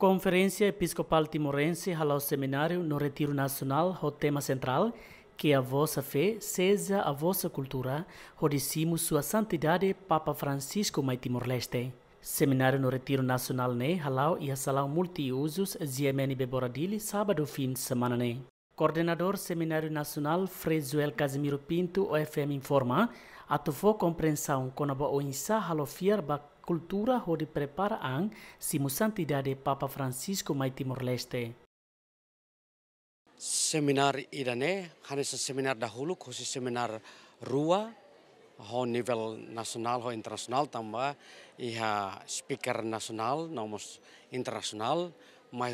Conferência Episcopal Timorense Halal Seminário no Retiro Nacional, o tema central, que a vossa fé seja a vossa cultura, rodicimo sua santidade Papa Francisco Mai Timor-Leste. Seminário no Retiro Nacional né, Halal e a Salão Multiusos, ZMNB Boradili, sábado fim de semana né. Coordenador Seminário Nacional Frezuel Casimiro Pinto, OFM informa, atufou compreensão com a boa insa halofiar ba Kultura ho di prepara ang simusantidade Papa Francisco mai Timor-Leste. Seminar idane hanes seminar dahulu khusus seminar rua ho nivel nasional ho internasional tambah iha speaker nasional nomos internasional mai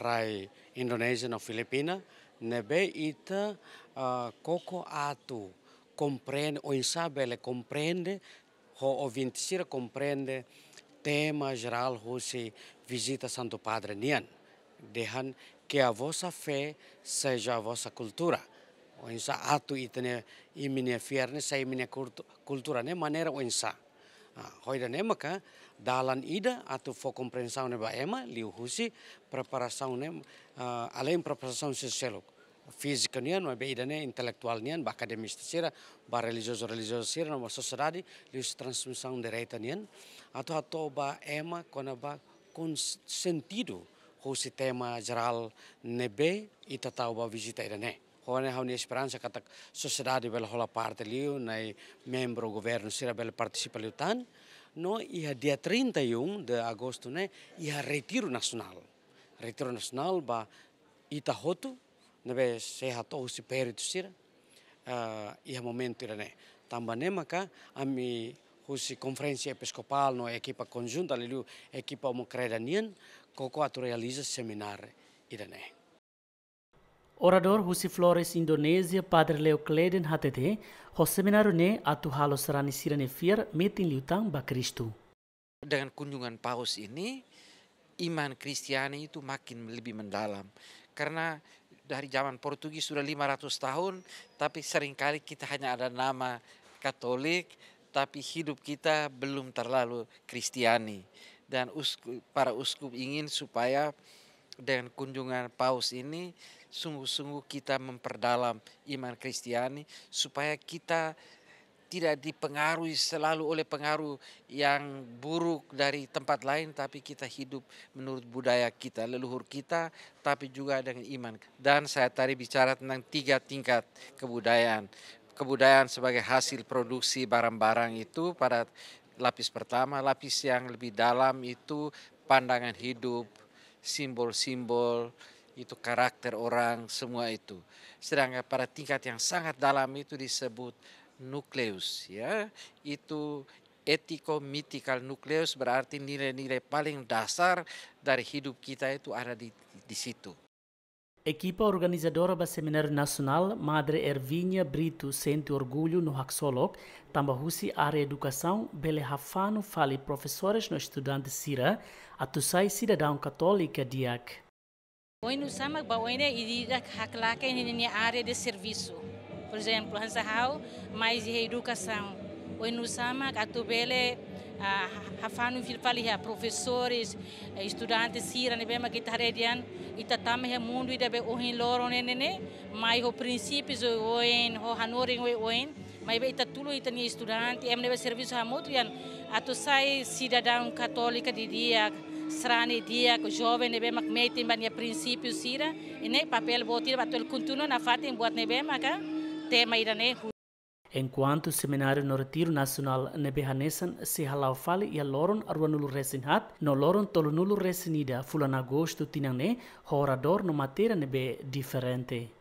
rai Indonesia no Filipina nebe ita uh, koko atu comprende o insabele komprende ouvinte Sira compreende tema geral hoje visita Santo Padre Nian. Dehan que a vossa fé seja a vossa cultura. O Onsa atu e imine fierne sa imine cultura né maneira ah, onsa. Hoida ne maka dalan ida atu fo compreensão ne ba ema liu husi preparação ne ah, além preparação se física nian ma beida né intelectual nian ba akademis sira ba religioso religioso sira no sociedade lius transmissão direita nian ato ato ba ema quando ba com sentido o sistema geral nebe e tatau ba visita ira né, Hone hau ni esperança katak sociedade bela hola parte liu nai membro governo sira bela participa liu tan no ia dia 31 de agosto ne ia retiro nacional retiro nacional ba itahotu nabe sehat oh si tu sira momentu ia ne tamba ne maka ami husi konferensi episkopal, no ekipa conjunta lelu equipa mokredanian koko atu realiza seminar ne Orador Husi Flores Indonesia Padre Leo Kleden HTT, ho seminaru ne atu halos rani sirane fir metin liutang ba Kristu. Dengan kunjungan Paus ini, iman Kristiani itu makin lebih mendalam. Karena dari zaman Portugis sudah 500 tahun, tapi seringkali kita hanya ada nama Katolik, tapi hidup kita belum terlalu Kristiani. Dan para uskup ingin supaya dengan kunjungan paus ini sungguh-sungguh kita memperdalam iman Kristiani supaya kita tidak dipengaruhi selalu oleh pengaruh yang buruk dari tempat lain, tapi kita hidup menurut budaya kita, leluhur kita, tapi juga dengan iman. Dan saya tadi bicara tentang tiga tingkat kebudayaan. Kebudayaan sebagai hasil produksi barang-barang itu pada lapis pertama, lapis yang lebih dalam itu pandangan hidup, simbol-simbol, itu karakter orang, semua itu. Sedangkan pada tingkat yang sangat dalam itu disebut nukleus ya itu etiko mythical nukleus berarti nilai-nilai paling dasar dari hidup kita itu ada di, di situ. Equipa organizadora do Seminário Nacional Madre Ervinha Brito sente orgulho no Haxolog, Tambahusi Área Educação, Bele Rafano fale professores no estudante Sira, Atusai cidadão católica Diak. Oi, no Samak Baoine e Diak Haklaka, é área de serviço. Por exemplo, Hansahau, mais reeducação. Oi, no Sama, Catubele, Rafano Filfaliha, professores, estudantes, Sira, Nebema, Guitarredian, Itatame, Remundo, Idabe, Ohin, Loro, Nenene, mas o princípios, Oin, Rohanorin, Oin, mas está tudo ita ni estudante, em nebe serviço hamoto, yan, ato sai cidadão católica de dia, Srani dia jovem nebe mak metin ban ya prinsipio sira ine papel botir batel kuntuno na fatin buat nebe maka tema iranejo. Enquanto o seminário no Retiro Nacional Nebehanesan se halau fale e aloron aruanulu resinhat, no loron tolonulu resinida fulan agosto tinané horador no matéria nebe diferente.